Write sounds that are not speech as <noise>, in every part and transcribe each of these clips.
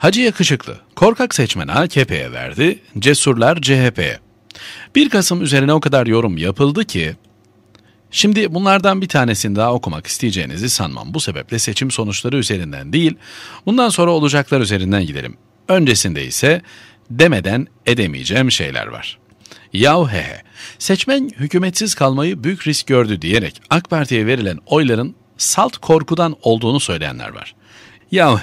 Hacı Yakışıklı, korkak seçmen AKP'ye verdi, cesurlar CHP'ye. 1 Kasım üzerine o kadar yorum yapıldı ki, şimdi bunlardan bir tanesini daha okumak isteyeceğinizi sanmam. Bu sebeple seçim sonuçları üzerinden değil, bundan sonra olacaklar üzerinden gidelim. Öncesinde ise demeden edemeyeceğim şeyler var. Yahu he he, seçmen hükümetsiz kalmayı büyük risk gördü diyerek AK Parti'ye verilen oyların salt korkudan olduğunu söyleyenler var. Ya <laughs>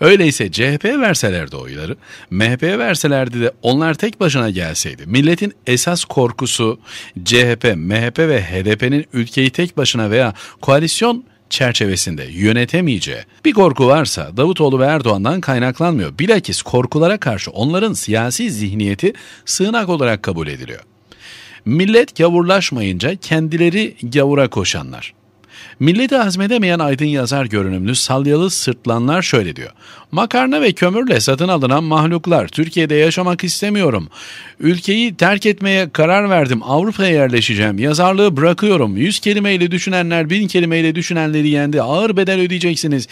Öyleyse CHP verselerdi oyları, MHP verselerdi de onlar tek başına gelseydi. Milletin esas korkusu CHP, MHP ve HDP'nin ülkeyi tek başına veya koalisyon çerçevesinde yönetemeyeceği bir korku varsa Davutoğlu ve Erdoğan'dan kaynaklanmıyor. Bilakis korkulara karşı onların siyasi zihniyeti sığınak olarak kabul ediliyor. Millet gavurlaşmayınca kendileri gavura koşanlar. Milleti hazmedemeyen aydın yazar görünümlü salyalı sırtlanlar şöyle diyor. Makarna ve kömürle satın alınan mahluklar Türkiye'de yaşamak istemiyorum. Ülkeyi terk etmeye karar verdim. Avrupa'ya yerleşeceğim. Yazarlığı bırakıyorum. Yüz kelimeyle düşünenler bin kelimeyle düşünenleri yendi. Ağır bedel ödeyeceksiniz.''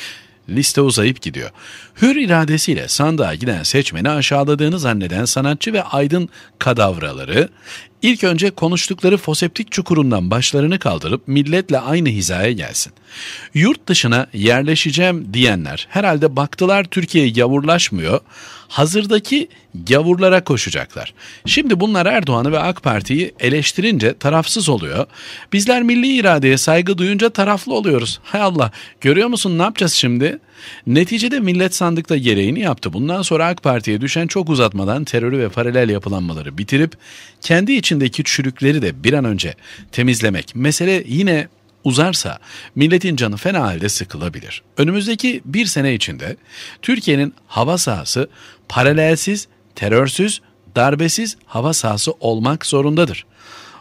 liste uzayıp gidiyor. Hür iradesiyle sandığa giden seçmeni aşağıladığını zanneden sanatçı ve aydın kadavraları İlk önce konuştukları foseptik çukurundan başlarını kaldırıp milletle aynı hizaya gelsin. Yurt dışına yerleşeceğim diyenler herhalde baktılar Türkiye yavurlaşmıyor, hazırdaki yavurlara koşacaklar. Şimdi bunlar Erdoğan'ı ve AK Parti'yi eleştirince tarafsız oluyor. Bizler milli iradeye saygı duyunca taraflı oluyoruz. Hay Allah görüyor musun ne yapacağız şimdi? Neticede millet sandıkta gereğini yaptı. Bundan sonra AK Parti'ye düşen çok uzatmadan terörü ve paralel yapılanmaları bitirip kendi için içindeki çürükleri de bir an önce temizlemek. Mesele yine uzarsa milletin canı fena halde sıkılabilir. Önümüzdeki bir sene içinde Türkiye'nin hava sahası paralelsiz, terörsüz, darbesiz hava sahası olmak zorundadır.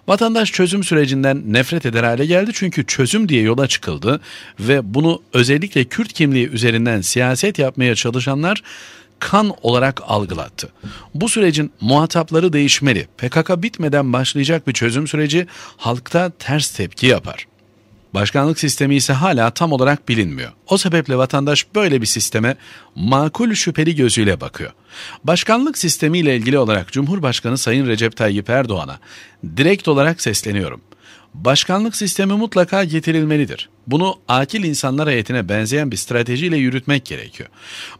Vatandaş çözüm sürecinden nefret eder hale geldi çünkü çözüm diye yola çıkıldı ve bunu özellikle Kürt kimliği üzerinden siyaset yapmaya çalışanlar kan olarak algılattı. Bu sürecin muhatapları değişmeli. PKK bitmeden başlayacak bir çözüm süreci halkta ters tepki yapar. Başkanlık sistemi ise hala tam olarak bilinmiyor. O sebeple vatandaş böyle bir sisteme makul şüpheli gözüyle bakıyor. Başkanlık sistemi ile ilgili olarak Cumhurbaşkanı Sayın Recep Tayyip Erdoğan'a direkt olarak sesleniyorum. Başkanlık sistemi mutlaka getirilmelidir. Bunu akil insanlar heyetine benzeyen bir stratejiyle yürütmek gerekiyor.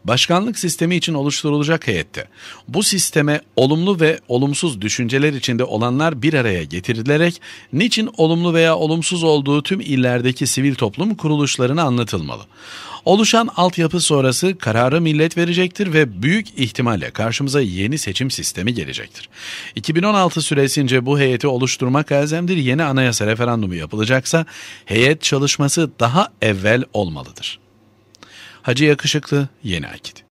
Başkanlık sistemi için oluşturulacak heyette bu sisteme olumlu ve olumsuz düşünceler içinde olanlar bir araya getirilerek niçin olumlu veya olumsuz olduğu tüm illerdeki sivil toplum kuruluşlarına anlatılmalı. Oluşan altyapı sonrası kararı millet verecektir ve büyük ihtimalle karşımıza yeni seçim sistemi gelecektir. 2016 süresince bu heyeti oluşturmak elzemdir. Yeni anayasa referandumu yapılacaksa heyet çalışması yapılması daha evvel olmalıdır. Hacı Yakışıklı Yeni Akit